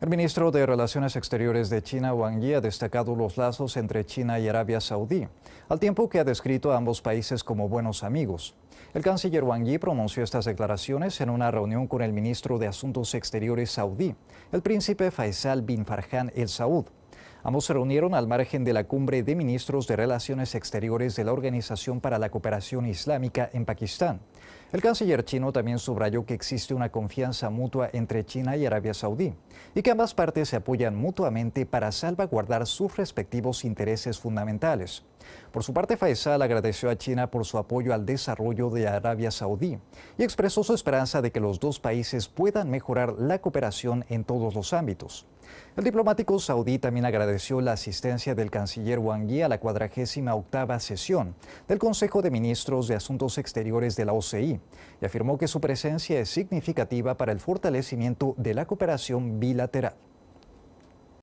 El ministro de Relaciones Exteriores de China, Wang Yi, ha destacado los lazos entre China y Arabia Saudí, al tiempo que ha descrito a ambos países como buenos amigos. El canciller Wang Yi pronunció estas declaraciones en una reunión con el ministro de Asuntos Exteriores saudí, el príncipe Faisal bin Farhan el Saud. Ambos se reunieron al margen de la cumbre de ministros de Relaciones Exteriores de la Organización para la Cooperación Islámica en Pakistán. El canciller chino también subrayó que existe una confianza mutua entre China y Arabia Saudí y que ambas partes se apoyan mutuamente para salvaguardar sus respectivos intereses fundamentales. Por su parte, Faisal agradeció a China por su apoyo al desarrollo de Arabia Saudí y expresó su esperanza de que los dos países puedan mejorar la cooperación en todos los ámbitos. El diplomático saudí también agradeció la asistencia del canciller Wang Yi a la 48 sesión del Consejo de Ministros de Asuntos Exteriores de la OCI, y afirmó que su presencia es significativa para el fortalecimiento de la cooperación bilateral.